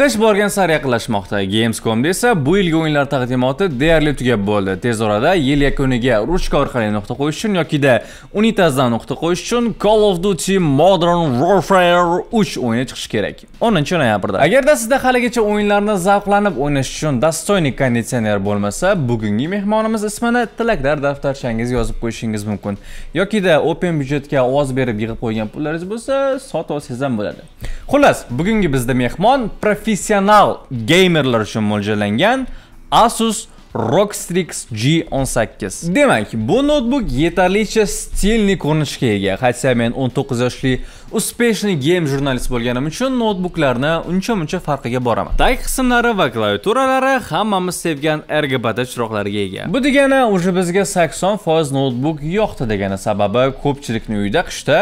qish borgan sari yaqinlashmoqda gamescomda esa bu yilgi o'yinlar taqdimoti deyarli tugab bo'ldi tez orada yil yakuniga ruchka orqali nuqta qo'yish uchun yokida unitazdan nuqta qo'yish uchun call of duty modern warfare 3 o'yini chiqishi kerak 10 noyabrda agarda sizda haligacha o'yinlarni zavqlanib o'ynash uchun достойный konditsioner bo'lmasa bugungi mehmonimiz ismini tilaklar daftarchangizga yozib qo'yishingiz mumkin yokida open byudjetga ovoz berib yig'ib qo'ygan pullaringiz bo'lsa sotib olsangiz ham bo'ladi xullas bugungi bizda mehmon professional geymerlar uchun mo'ljallangan asus Rockstrix G18. Demak, bu noutbuk yetarlicha stilni ko'rinishga ega. Hatsa men 19 yoshli успешный game jurnalist bo'lganim uchun noutbuklarni uncha-muncha farqiga boraman. Tag qismlari va klaviaturalari hammamiz sevgan RGBT chiroqlariga ega. Bu degani o'zi bizga 80% noutbuk yoqdi degani sababi ko'pchilikni uyda qishda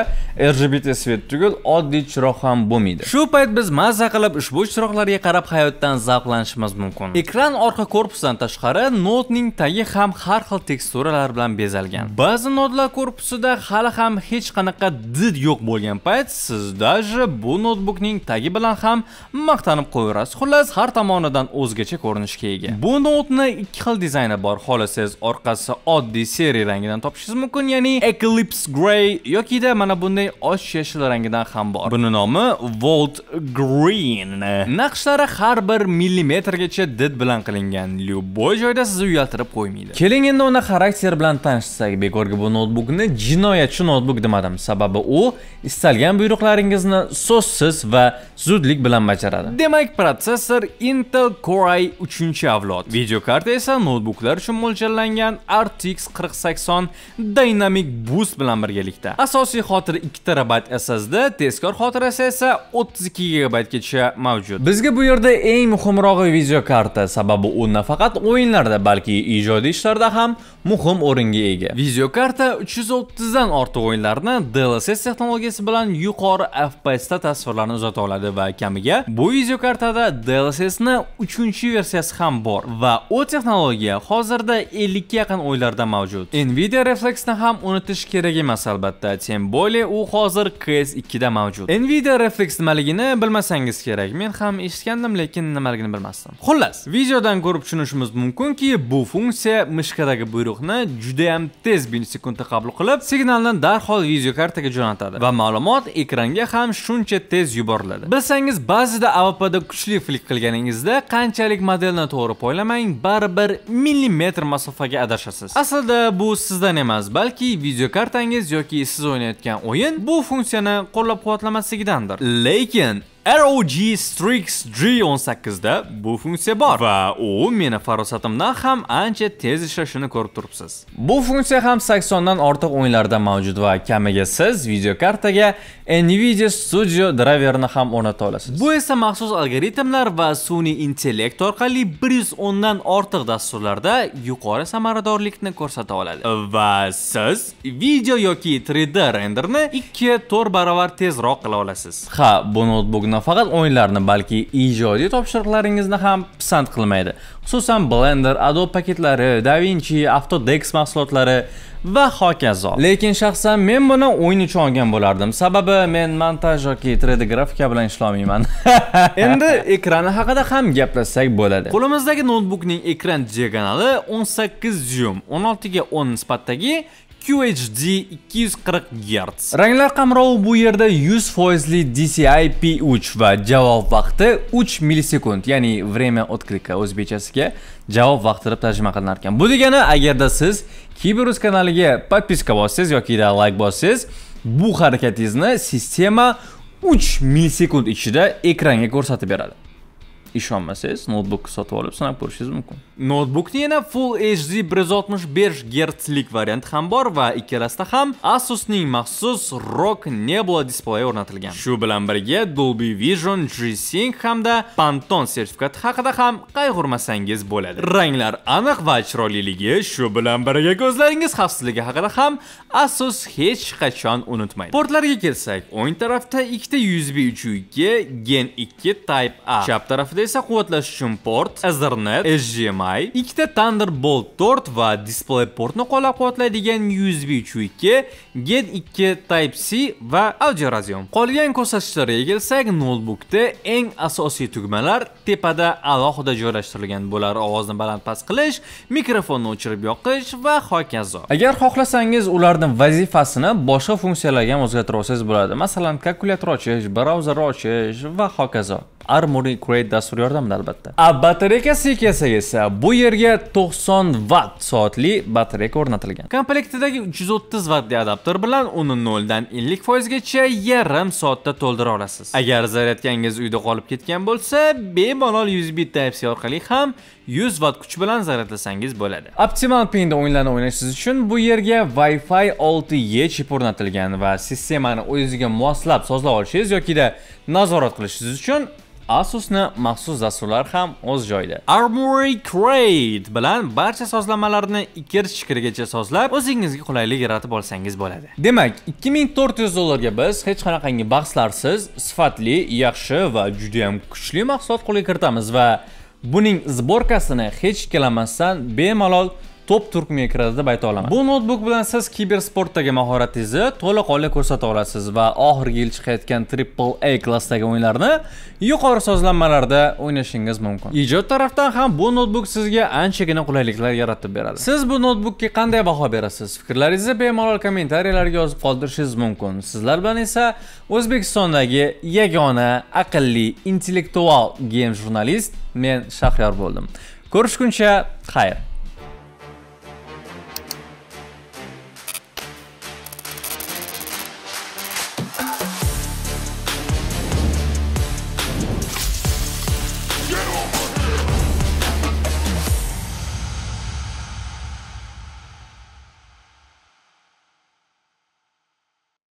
RGB svet tugul oddiy chiroq ham bo'lmaydi. Shu payt biz mazza qilib ushbu chiroqlarga qarab hayotdan zavqlanishimiz mumkin. Ekran orqa korpusdan tashqari qismlari notning tagi ham har xil teksturalar bilan bezalgan ba'zi notlar korpusida hali ham hech qanaqa did yo'q bo'lgan payt siz даже bu notbukning tagi bilan ham maqtanib qo'yaverasiz xullas har tomonidan o'zgacha ko'rinishga ega bu notni ikki xil dizayni bor xohlasangiz orqasi oddiy seri rangidan topishingiz mumkin ya'ni eclipse gray yokida mana bunday och yashil rangidan ham bor buni nomi volt green naqshlari har bir millimetrgacha did bilan qilingan любой joyda sizni uyaltirib qo'ymaydi keling endi uni xarakter bilan tanishsak bekorga bu noutbukni jinoyatchi noutbuk demadim sababi u istalgan buyruqlaringizni so'zsiz va zudlik bilan bajaradi demak protsessor intel core i 3 avlod videokarta esa noutbuklar uchun mo'ljallangan rtx 4080 dynamic boost bilan birgalikda asosiy xotira 2 terabayt ssd tezkor xotirasi esa 32 gigabaytgacha mavjud bizga bu yerda eng muhimrog'i videokarta sababi u nafaqat o'yinlar filmlarda balki ijodiy ishlarda ham muhim o'ringa ega videokarta 330 dan ortiq o'yinlarni dlss texnologiyasi bilan yuqori fps da tasvirlarni uzata oladi va kamiga bu videokartada dlss ni 3 versiyasi ham bor va u texnologiya hozirda 50 ga yaqin o'yinlarda mavjud nvidia refleksni ham unutish kerak emas albatta тем более u hozir cs 2 da mavjud nvidia reflex nimaligini bilmasangiz kerak men ham eshitgandim lekin nimaligini bilmasdim xullas videodan ko'rib tushunishimiz mumkin chunki bu funksiya mishkadagi buyruqni juda ham tez millisekundda qabul qilib signalni darhol videokartaga jo'natadi va ma'lumot ekranga ham shuncha tez yuboriladi bilsangiz ba'zida avopada kuchli flik qilganingizda qanchalik modelni to'g'ri poylamang baribir millimetr masofaga adashasiz aslida bu sizdan emas balki videokartangiz yoki siz o'ynayotgan o'yin bu funksiyani qo'llab quvvatlamasligidandir lekin ROG Strix G18 da bu funksiya bor va u meni farosatimdan ham ancha tez ishlashini ko'rib turibsiz. Bu funksiya ham 80 dan ortiq o'yinlarda mavjud va kamiga siz videokartaga Nvidia Studio driverini ham o'rnata olasiz. Bu esa maxsus algoritmlar va sun'iy intellekt orqali 110 dan ortiq dasturlarda yuqori samaradorlikni ko'rsata oladi va siz video yoki 3D renderni 2-4 baravar tezroq qila olasiz. Ha, bu noutbukni nafaqat o'yinlarni balki ijodiy topshiriqlaringizni ham pisand qilmaydi xususan blender adobe paketlari davinchi Autodesk mahsulotlari va hokazo lekin shaxsan men buni o'yin uchun olgan bo'lardim sababi men montaj yoki 3d grafika bilan ishlamayman endi ekrani haqida ham gaplashsak bo'ladi qo'limizdagi noutbukning ekran diagonali 18 dyum 16 ga 10 nisbatdagi QHD 240 Hz. Ranglar qamrovi bu yerda 100% DCI-P3 va javob vaqti 3 millisekund, ya'ni время отклика o'zbekchasiga javob vaqti deb tarjima qilinar ekan. Bu degani agarda siz Kiberus kanaliga podpiska bossangiz yoki like bossangiz, bu harakatingizni sistema 3 millisekund ichida ekranga ko'rsatib beradi. ishonmasangiz noutbukni sotib olib sinab ko'rishingiz mumkin noutbukni yana full hd bir yuz oltmish besh gertslik varianti ham bor va ikkalasida ham asusning maxsus rock nebula displeyi o'rnatilgan shu bilan birga dolby vision g-sync hamda panton sertifikati haqida ham qayg'urmasangiz bo'ladi ranglar aniq va chiroyliligi shu bilan birga ko'zlaringiz xavfsizligi haqida ham asus hech qachon unutmaydi portlarga kelsak o'ng tarafda ikkita usb uch gen ikki type a chap tarafida vaqtida esa quvvatlash uchun port, Ethernet, HDMI, ikkita Thunderbolt 4 va DisplayPortni qo'llab quvvatlaydigan USB 3.2, Gen 2 Type-C va audio razyom. Qolgan ko'rsatkichlarga kelsak, noutbukda eng asosiy tugmalar tepada alohida joylashtirilgan bo'lar, ovozni baland past qilish, mikrofonni o'chirib yoqish va hokazo. Agar xohlasangiz ularning vazifasini boshqa funksiyalarga ham o'zgartira olasiz bo'ladi. Masalan, kalkulyator ochish, brauzer ochish va hokazo. Armory create dasturi yordamida albatta. A batareyka sekiyasi esa bu yerga 90 vatt soatli batareyka o'rnatilgan. Komplektidagi 330 vattli adapter bilan uni 0 dan 50% gacha yarim soatda to'ldira olasiz. Agar zaryadkangiz uyda qolib ketgan bo'lsa, bemalol USB Type-C orqali ham 100 vatt kuch bilan zaryadlasangiz bo'ladi. Optimal pinda o'yinlarni o'ynashingiz uchun bu yerga Wi-Fi 6E chip o'rnatilgan va sistemani o'zingizga moslab sozlab olishingiz yoki nazorat qilishingiz uchun Asusni maxsus dasturlar ham o'z joyida. Armory Crate bilan barcha sozlamalarni ikkinchi kirgacha sozlab, o'zingizga qulaylik yaratib olsangiz bo'ladi. Demak, 2400 dollarga biz hech qanaqangi bahslarsiz, sifatli, yaxshi va juda ham kuchli mahsulot qo'lga kiritamiz va buning zborkasini hech kelamasdan bemalol top turkmiga kiradi deb ayta olaman bu noutbuk bilan siz kiber sportdagi mahoratingizni to'liq holda ko'rsata olasiz va oxirgi yil chiqayotgan triple a klassdagi o'yinlarni yuqori sozlanmalarda o'ynashingiz mumkin ijod tarafdan ham bu noutbuk sizga anchagina qulayliklar yaratib beradi siz bu noutbukka qanday baho berasiz fikrlaringizni bemalol kommentariyalarga yozib qoldirishingiz mumkin sizlar bilan esa o'zbekistondagi yagona aqlli intellektual game jurnalist men shahriyor bo'ldim ko'rishguncha xayr